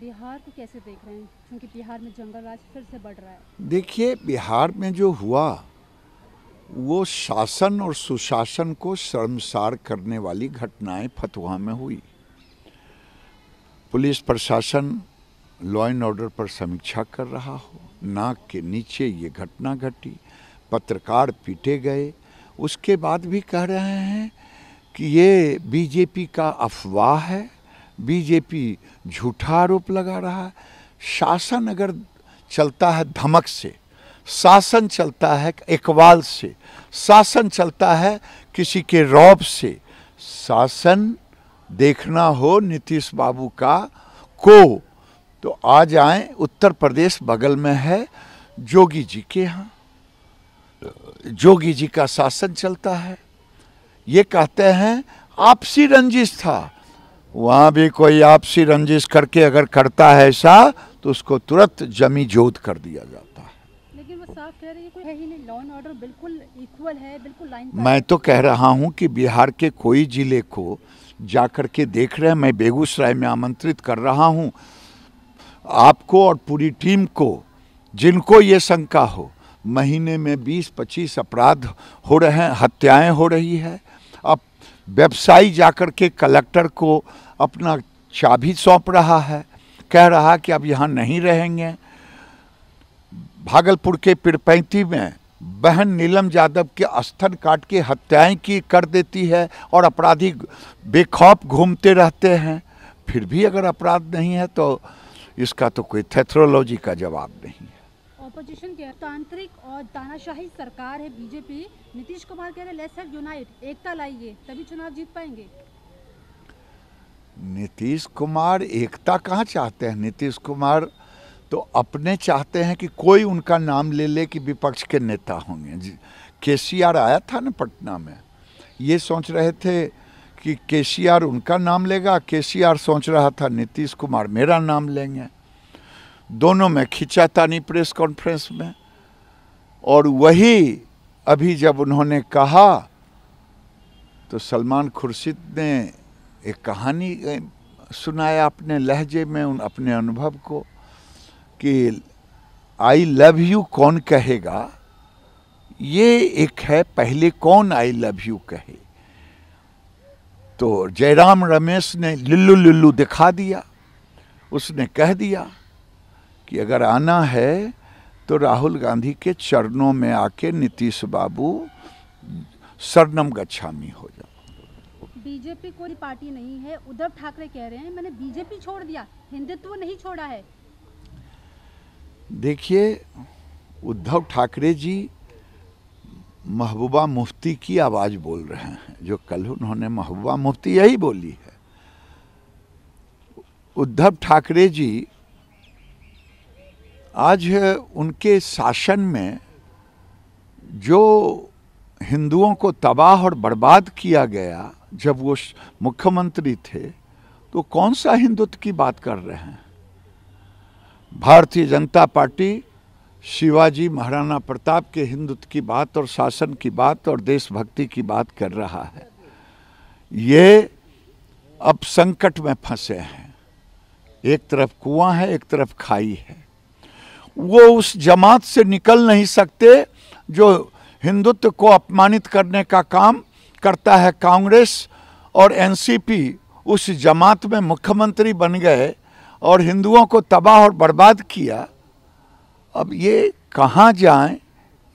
बिहार को कैसे देख रहे हैं क्योंकि बिहार में जंगल राज फिर से बढ़ रहा है देखिए बिहार में जो हुआ वो शासन और सुशासन को शर्मसार करने वाली घटनाएं फतवा में हुई पुलिस प्रशासन लॉ एंड ऑर्डर पर समीक्षा कर रहा हो नाक के नीचे ये घटना घटी पत्रकार पीटे गए उसके बाद भी कह रहे हैं कि ये बीजेपी का अफवाह है बीजेपी झूठा आरोप लगा रहा है शासन अगर चलता है धमक से शासन चलता है इकबाल से शासन चलता है किसी के रौब से शासन देखना हो नीतीश बाबू का को तो आ जाएं उत्तर प्रदेश बगल में है जोगी जी के यहाँ जोगी जी का शासन चलता है ये कहते हैं आपसी रंजिश था वहाँ भी कोई आपसी रंजिश करके अगर करता है ऐसा तो उसको तुरंत जमी जोत कर दिया जाता है लेकिन वो साफ कह रही है कोई है ही नहीं लॉ एंड ऑर्डर बिल्कुल इक्वल है बिल्कुल लाइन मैं तो कह रहा हूँ कि बिहार के कोई जिले को जाकर के देख रहे हैं मैं बेगूसराय में आमंत्रित कर रहा हूँ आपको और पूरी टीम को जिनको ये शंका हो महीने में 20-25 अपराध हो रहे हैं हत्याएं हो रही है अब व्यवसायी जाकर के कलेक्टर को अपना चाबी सौंप रहा है कह रहा कि अब यहाँ नहीं रहेंगे भागलपुर के पिरपैती में बहन नीलम यादव के स्थल काट के हत्याएं की कर देती है और अपराधी बेखौफ घूमते रहते हैं फिर भी अगर अपराध नहीं है तो इसका तो कोई थेथ्रोलॉजी का जवाब नहीं है ऑपोजिशन के तांत्रिक और तानाशाही सरकार है बीजेपी नीतीश कुमार कह रहे लेट्स हैव यूनाइट एकता लाइए तभी चुनाव जीत पाएंगे नीतीश कुमार एकता कहाँ चाहते हैं नीतीश कुमार तो अपने चाहते हैं कि कोई उनका नाम ले ले कि विपक्ष के नेता होंगे केसीआर आया था ना पटना में ये सोच रहे थे कि केसीआर उनका नाम लेगा केसीआर सोच रहा था नीतीश कुमार मेरा नाम लेंगे दोनों में खींचा तानी प्रेस कॉन्फ्रेंस में और वही अभी जब उन्होंने कहा तो सलमान खुर्शीद ने एक कहानी सुनाया अपने लहजे में उन अपने अनुभव को कि आई लव यू कौन कहेगा ये एक है पहले कौन आई लव यू कहे तो जयराम रमेश ने लुल्लू लुल्लू दिखा दिया उसने कह दिया कि अगर आना है तो राहुल गांधी के चरणों में आके नीतीश बाबू सरनम गच्छामी हो जाओ बीजेपी कोई पार्टी नहीं है उद्धव ठाकरे कह रहे हैं मैंने बीजेपी छोड़ दिया हिंदुत्व नहीं छोड़ा है देखिए उद्धव ठाकरे जी महबूबा मुफ्ती की आवाज़ बोल रहे हैं जो कल उन्होंने महबूबा मुफ्ती यही बोली है उद्धव ठाकरे जी आज उनके शासन में जो हिंदुओं को तबाह और बर्बाद किया गया जब वो मुख्यमंत्री थे तो कौन सा हिंदुत्व की बात कर रहे हैं भारतीय जनता पार्टी शिवाजी महाराणा प्रताप के हिंदुत्व की बात और शासन की बात और देशभक्ति की बात कर रहा है ये अब संकट में फंसे हैं एक तरफ कुआं है एक तरफ खाई है वो उस जमात से निकल नहीं सकते जो हिंदुत्व को अपमानित करने का काम करता है कांग्रेस और एनसीपी उस जमात में मुख्यमंत्री बन गए और हिंदुओं को तबाह और बर्बाद किया अब ये कहाँ जाएं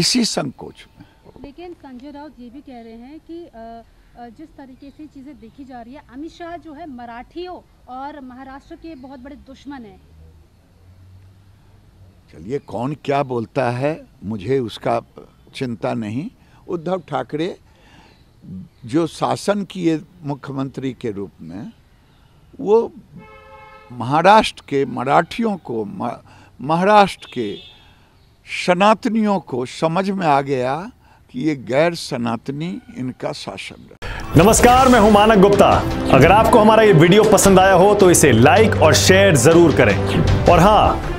इसी संकोच में लेकिन संजय राउत ये भी कह रहे हैं कि जिस तरीके से चीज़ें देखी जा रही है अमित शाह जो है मराठियों और महाराष्ट्र के बहुत बड़े दुश्मन हैं चलिए कौन क्या बोलता है मुझे उसका चिंता नहीं उद्धव ठाकरे जो शासन किए मुख्यमंत्री के रूप में वो महाराष्ट्र के मराठियों को महाराष्ट्र के सनातनियों को समझ में आ गया कि ये गैर सनातनी इनका शासन है नमस्कार मैं हूं मानक गुप्ता अगर आपको हमारा ये वीडियो पसंद आया हो तो इसे लाइक और शेयर जरूर करें और हाँ